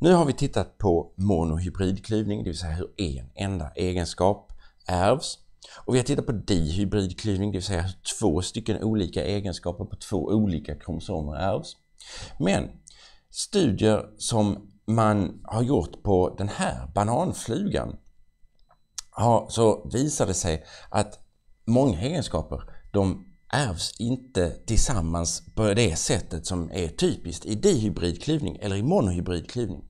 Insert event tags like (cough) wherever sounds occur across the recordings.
Nu har vi tittat på monohybridklyvning, det vill säga hur en enda egenskap ärvs. Och vi har tittat på dihybridklyvning, det vill säga hur två stycken olika egenskaper på två olika kromosomer ärvs. Men studier som man har gjort på den här bananflugan har, så visar det sig att många egenskaper de ärvs inte tillsammans på det sättet som är typiskt i dihybridklyvning eller i monohybridklyvning.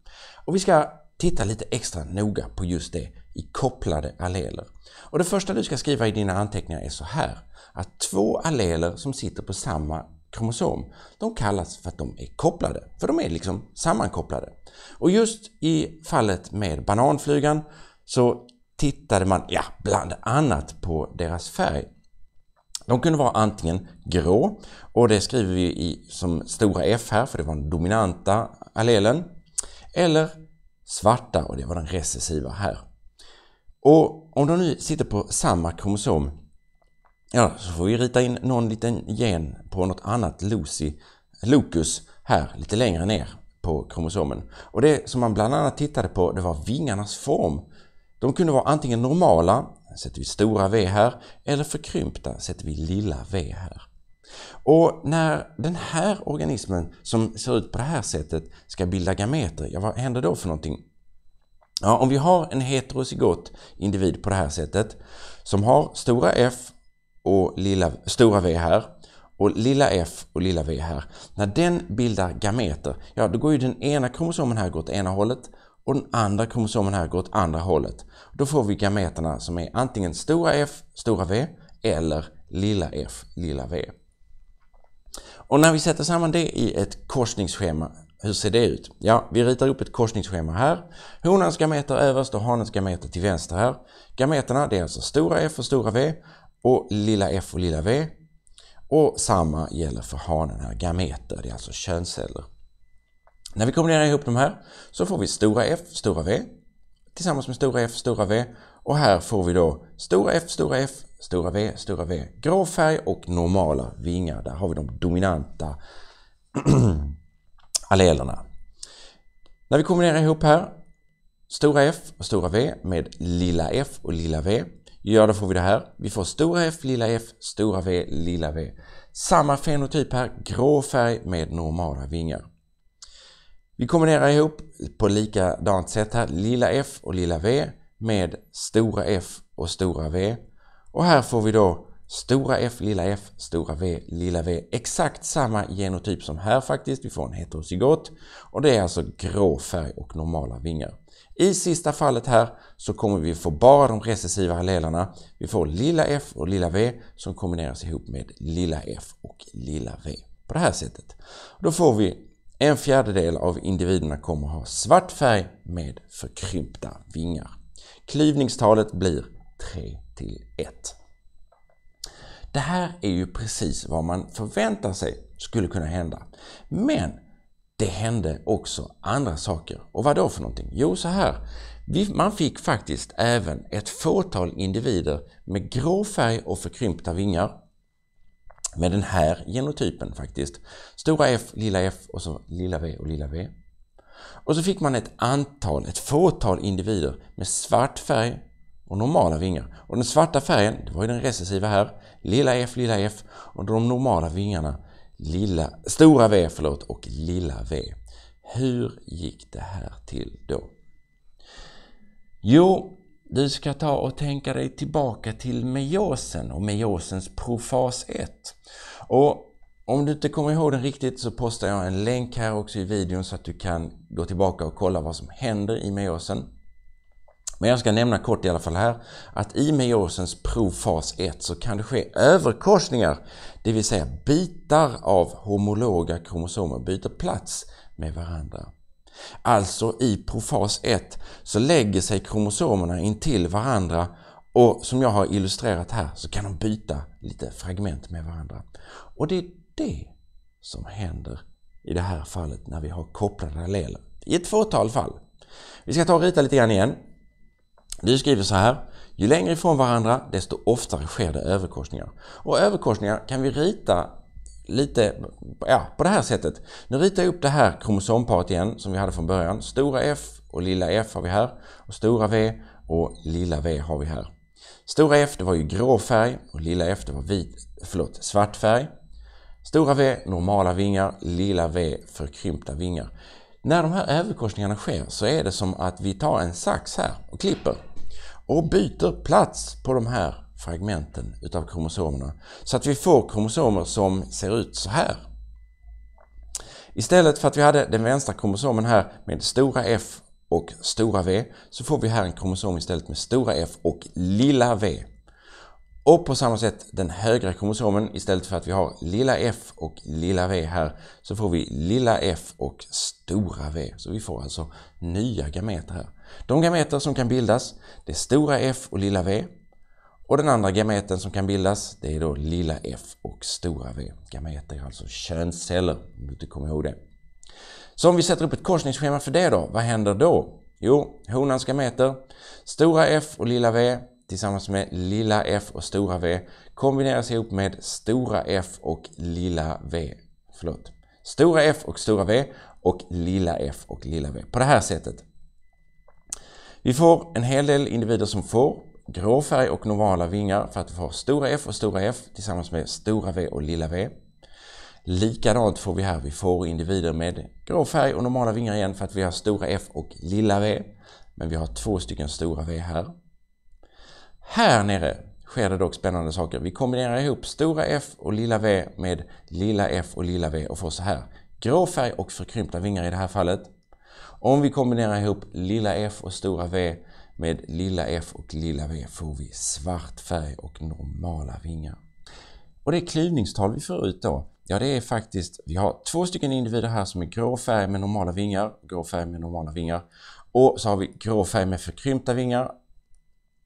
Och vi ska titta lite extra noga på just det i kopplade alleler. Och det första du ska skriva i dina anteckningar är så här, att två alleler som sitter på samma kromosom, de kallas för att de är kopplade, för de är liksom sammankopplade. Och just i fallet med bananflugan så tittade man, ja, bland annat på deras färg. De kunde vara antingen grå, och det skriver vi i, som stora F här, för det var den dominanta allelen, eller svarta, och det var den recessiva här. Och om de nu sitter på samma kromosom, ja, så får vi rita in någon liten gen på något annat loci, locus här, lite längre ner på kromosomen. Och det som man bland annat tittade på, det var vingarnas form de kunde vara antingen normala, sätter vi stora V här, eller förkrympta, sätter vi lilla V här. Och när den här organismen som ser ut på det här sättet ska bilda gameter, ja vad händer då för någonting? Ja, om vi har en heterozygot individ på det här sättet som har stora F och lilla, stora V här och lilla f och lilla v här. När den bildar gameter, ja då går ju den ena kromosomen här åt ena hållet och den andra kromosomen här går åt andra hållet. Då får vi gameterna som är antingen stora F, stora V eller lilla f, lilla v. Och när vi sätter samman det i ett korsningsschema, hur ser det ut? Ja, vi ritar upp ett korsningsschema här. Honans gameter överst och hanens gameter till vänster här. Gameterna, det är alltså stora f och stora v och lilla f och lilla v. Och samma gäller för hanen här, gameter, det är alltså könsceller. När vi kombinerar ihop de här så får vi stora F, stora V tillsammans med stora F, stora V och här får vi då stora F, stora F, stora V, stora V, grå färg och normala vingar. Där har vi de dominanta (clears throat) allelerna. När vi kombinerar ihop här stora F och stora V med lilla f och lilla v. Ja, då får vi det här. Vi får stora F, lilla f, stora V, lilla v. Samma fenotyp här, grå färg med normala vingar. Vi kombinerar ihop på likadant sätt här, lilla f och lilla v med stora f och stora v. Och här får vi då stora f, lilla f, stora v, lilla v. Exakt samma genotyp som här faktiskt. Vi får en heterozygot och det är alltså grå färg och normala vingar. I sista fallet här så kommer vi få bara de recessiva hallelerna. Vi får lilla f och lilla v som kombineras ihop med lilla f och lilla v på det här sättet. Då får vi en fjärdedel av individerna kommer att ha svart färg med förkrympta vingar. Klyvningstalet blir 3 till 1. Det här är ju precis vad man förväntar sig skulle kunna hända. Men det hände också andra saker. Och vad då för någonting? Jo, så här. Man fick faktiskt även ett fåtal individer med grå färg och förkrympta vingar med den här genotypen faktiskt. Stora F, lilla f och så lilla v och lilla v. Och så fick man ett antal, ett fåtal individer med svart färg och normala vingar. Och den svarta färgen, det var ju den recessiva här, lilla f, lilla f och de normala vingarna, lilla, stora v förlåt, och lilla v. Hur gick det här till då? Jo, du ska ta och tänka dig tillbaka till meiosen och meiosens profas 1. Och om du inte kommer ihåg den riktigt så postar jag en länk här också i videon så att du kan gå tillbaka och kolla vad som händer i meiosen. Men jag ska nämna kort i alla fall här att i meiosens profas 1 så kan det ske överkorsningar, det vill säga bitar av homologa kromosomer byter plats med varandra. Alltså i profas 1 så lägger sig kromosomerna intill varandra och som jag har illustrerat här så kan de byta lite fragment med varandra. Och det är det som händer i det här fallet när vi har kopplade alleler. I ett fåtal fall. Vi ska ta och rita lite grann igen. Du skriver så här. Ju längre ifrån varandra desto oftare sker det överkorsningar. Och överkorsningar kan vi rita lite ja, på det här sättet. Nu ritar jag upp det här kromosomparet igen som vi hade från början. Stora F och lilla F har vi här. Och stora V och lilla V har vi här. Stora F det var ju grå färg och lilla F det var vit, förlåt, svart färg. Stora V normala vingar, lilla V förkrympta vingar. När de här överkorsningarna sker så är det som att vi tar en sax här och klipper och byter plats på de här fragmenten utav kromosomerna. Så att vi får kromosomer som ser ut så här. Istället för att vi hade den vänstra kromosomen här med stora F och stora V så får vi här en kromosom istället med stora F och lilla V. Och på samma sätt den högra kromosomen istället för att vi har lilla f och lilla v här så får vi lilla f och stora v. Så vi får alltså nya gameter här. De gameter som kan bildas det är stora f och lilla v och den andra gameten som kan bildas, det är då lilla f och stora v. Gameter är alltså könsceller, om du inte kommer ihåg det. Så om vi sätter upp ett korsningsschema för det då, vad händer då? Jo, honans gameter, stora f och lilla v tillsammans med lilla f och stora v kombineras ihop med stora f och lilla v. Förlåt. Stora f och stora v och lilla f och lilla v. På det här sättet. Vi får en hel del individer som får grå färg och normala vingar för att du får stora F och stora F tillsammans med stora V och lilla V. Likadant får vi här Vi får individer med grå färg och normala vingar igen för att vi har stora F och lilla V. Men vi har två stycken stora V här. Här nere sker det dock spännande saker. Vi kombinerar ihop stora F och lilla V med lilla F och lilla V och får så här grå färg och förkrympta vingar i det här fallet. Om vi kombinerar ihop lilla F och stora V med lilla f och lilla v får vi svart färg och normala vingar. Och det klyvningstal vi får ut då, ja det är faktiskt, vi har två stycken individer här som är grå färg med normala vingar, grå färg med normala vingar. Och så har vi grå färg med förkrympta vingar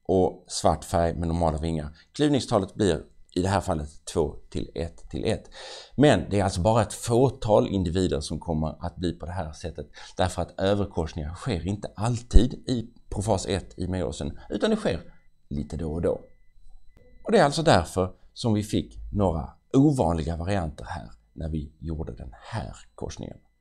och svart färg med normala vingar. Klyvningstalet blir i det här fallet 2 till 1 till 1. Men det är alltså bara ett fåtal individer som kommer att bli på det här sättet därför att överkorsningar sker inte alltid i profas 1 i meiosen, utan det sker lite då och då. Och det är alltså därför som vi fick några ovanliga varianter här när vi gjorde den här korsningen.